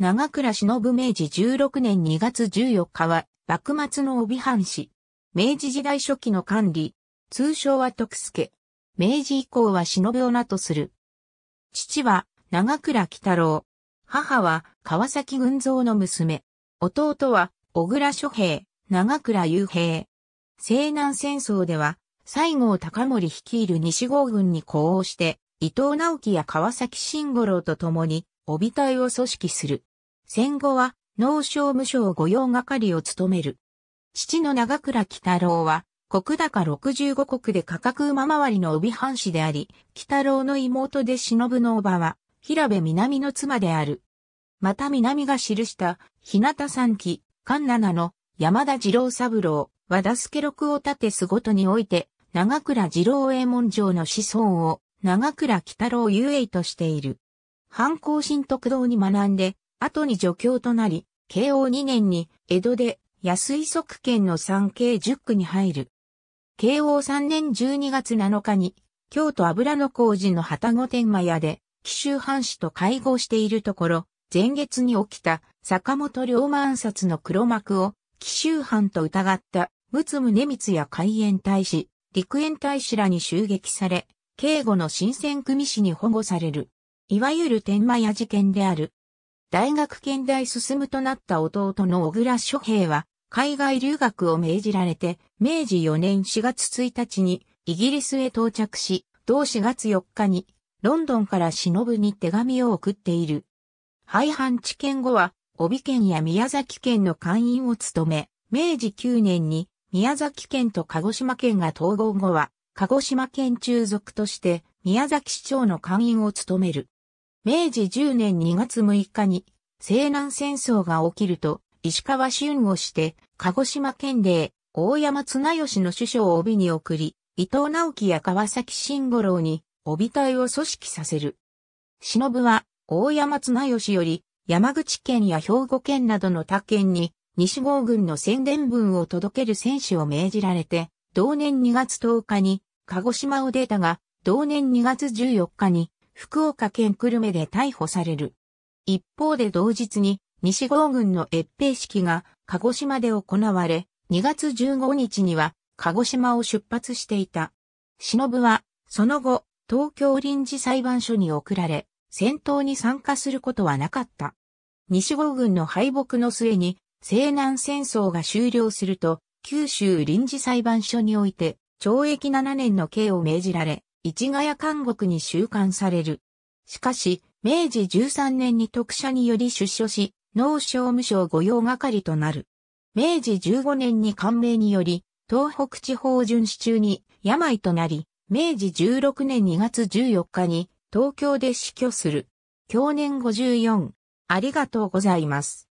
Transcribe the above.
長倉忍明治16年2月14日は、幕末の帯藩士。明治時代初期の管理、通称は徳助。明治以降は忍を名とする。父は長倉喜太郎。母は川崎群像の娘。弟は小倉諸平、長倉雄平。西南戦争では、西郷隆盛率いる西郷軍に呼応して、伊藤直樹や川崎慎五郎と共に、帯隊を組織する。戦後は農商務省御用係を務める。父の長倉北郎は、国高65国で価格馬回りの帯藩士であり、北郎の妹で忍のおばは、平部南の妻である。また南が記した、日向三期、関七の山田次郎三郎、和田助六を立てすごとにおいて、長倉次郎右衛門城の子孫を、長倉北郎雄英としている。反抗心徳堂に学んで、後に助教となり、慶応2年に江戸で安井側県の産経10区に入る。慶応3年12月7日に、京都油の工事の旗子天満屋で、紀州藩士と会合しているところ、前月に起きた坂本龍馬暗殺の黒幕を紀州藩と疑った陸津宗光や海援大使、陸援大使らに襲撃され、警護の新選組士に保護される。いわゆる天満屋事件である。大学県大進となった弟の小倉諸平は、海外留学を命じられて、明治4年4月1日にイギリスへ到着し、同4月4日にロンドンから忍に手紙を送っている。廃藩置県後は、帯県や宮崎県の会員を務め、明治9年に宮崎県と鹿児島県が統合後は、鹿児島県中属として宮崎市長の会員を務める。明治10年2月6日に西南戦争が起きると石川俊をして鹿児島県令大山綱吉の首相を帯に送り、伊藤直樹や川崎慎五郎に帯隊を組織させる。忍は大山綱吉より山口県や兵庫県などの他県に西郷軍の宣伝文を届ける戦士を命じられて、同年2月10日に鹿児島を出たが、同年2月14日に福岡県久留米で逮捕される。一方で同日に西郷軍の越兵式が鹿児島で行われ、2月15日には鹿児島を出発していた。忍は、その後、東京臨時裁判所に送られ、戦闘に参加することはなかった。西郷軍の敗北の末に、西南戦争が終了すると、九州臨時裁判所において、懲役7年の刑を命じられ、市ヶ谷監獄に収監される。しかし、明治13年に特赦により出所し、農商務省御用係となる。明治15年に官名により、東北地方巡視中に病となり、明治16年2月14日に東京で死去する。去年54。ありがとうございます。